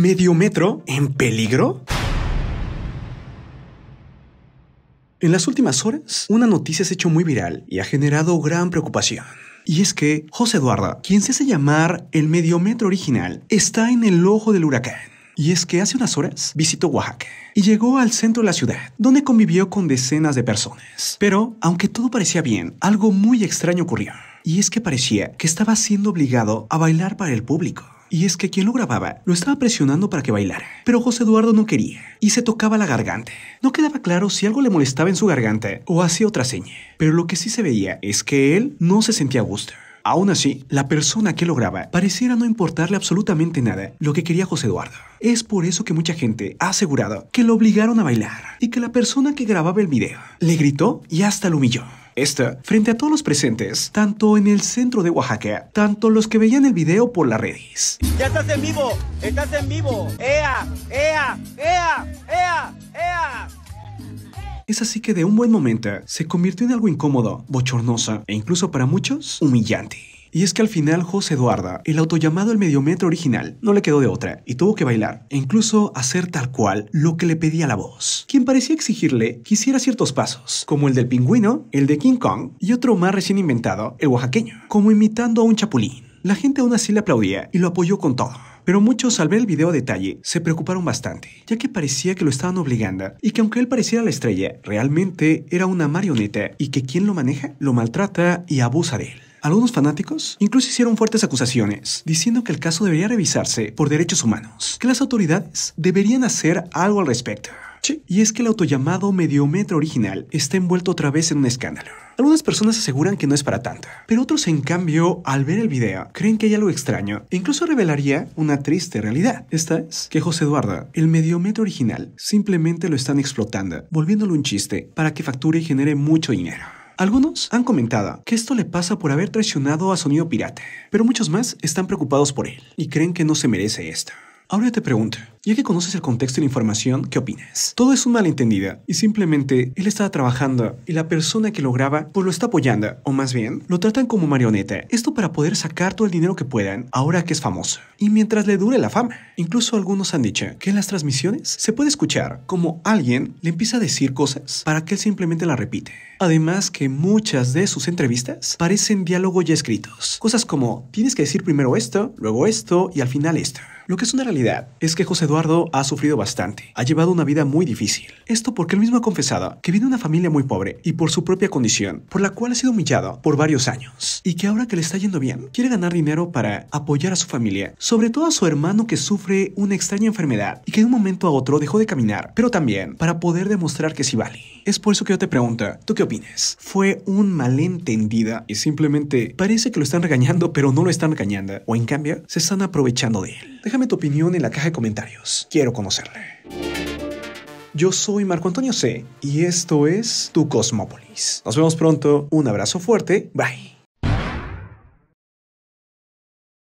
¿Medio metro en peligro? En las últimas horas, una noticia se ha hecho muy viral y ha generado gran preocupación. Y es que José Eduardo, quien se hace llamar el mediometro original, está en el ojo del huracán. Y es que hace unas horas visitó Oaxaca y llegó al centro de la ciudad, donde convivió con decenas de personas. Pero, aunque todo parecía bien, algo muy extraño ocurrió. Y es que parecía que estaba siendo obligado a bailar para el público. Y es que quien lo grababa lo estaba presionando para que bailara, pero José Eduardo no quería y se tocaba la garganta. No quedaba claro si algo le molestaba en su garganta o hacía otra seña, pero lo que sí se veía es que él no se sentía a gusto. Aún así, la persona que lo graba pareciera no importarle absolutamente nada lo que quería José Eduardo. Es por eso que mucha gente ha asegurado que lo obligaron a bailar y que la persona que grababa el video le gritó y hasta lo humilló. Esta, frente a todos los presentes, tanto en el centro de Oaxaca, tanto los que veían el video por las redes. ¡Ya estás en vivo! ¡Estás en vivo! ¡Ea! ¡Ea! ¡Ea! ¡Ea! ¡Ea! Es así que de un buen momento se convirtió en algo incómodo, bochornoso e incluso para muchos humillante. Y es que al final José Eduardo, el autollamado el mediometro original, no le quedó de otra y tuvo que bailar, e incluso hacer tal cual lo que le pedía la voz, quien parecía exigirle que hiciera ciertos pasos, como el del pingüino, el de King Kong y otro más recién inventado, el oaxaqueño, como imitando a un chapulín. La gente aún así le aplaudía y lo apoyó con todo. Pero muchos al ver el video a detalle se preocuparon bastante, ya que parecía que lo estaban obligando y que aunque él pareciera la estrella, realmente era una marioneta y que quien lo maneja lo maltrata y abusa de él. Algunos fanáticos incluso hicieron fuertes acusaciones, diciendo que el caso debería revisarse por derechos humanos, que las autoridades deberían hacer algo al respecto. Y es que el autollamado Mediometro original está envuelto otra vez en un escándalo. Algunas personas aseguran que no es para tanto, pero otros en cambio, al ver el video, creen que hay algo extraño e incluso revelaría una triste realidad. Esta es que José Eduardo, el Mediometro original, simplemente lo están explotando, volviéndolo un chiste para que facture y genere mucho dinero. Algunos han comentado que esto le pasa por haber traicionado a Sonido Pirata, pero muchos más están preocupados por él y creen que no se merece esto. Ahora te pregunto, ya que conoces el contexto y la información, ¿qué opinas? Todo es un malentendido y simplemente él estaba trabajando y la persona que lo graba pues lo está apoyando, o más bien, lo tratan como marioneta. Esto para poder sacar todo el dinero que puedan ahora que es famoso y mientras le dure la fama. Incluso algunos han dicho que en las transmisiones se puede escuchar como alguien le empieza a decir cosas para que él simplemente la repite. Además que muchas de sus entrevistas parecen diálogo ya escritos. Cosas como tienes que decir primero esto, luego esto y al final esto. Lo que es una realidad es que José Eduardo ha sufrido bastante, ha llevado una vida muy difícil. Esto porque él mismo ha confesado que viene de una familia muy pobre y por su propia condición, por la cual ha sido humillado por varios años, y que ahora que le está yendo bien, quiere ganar dinero para apoyar a su familia, sobre todo a su hermano que sufre una extraña enfermedad y que de un momento a otro dejó de caminar, pero también para poder demostrar que sí vale. Es por eso que yo te pregunto, ¿tú qué opinas? ¿Fue un malentendido y simplemente parece que lo están regañando pero no lo están regañando? ¿O en cambio se están aprovechando de él? déjame tu opinión en la caja de comentarios. Quiero conocerle. Yo soy Marco Antonio C. y esto es Tu Cosmópolis. Nos vemos pronto. Un abrazo fuerte. Bye.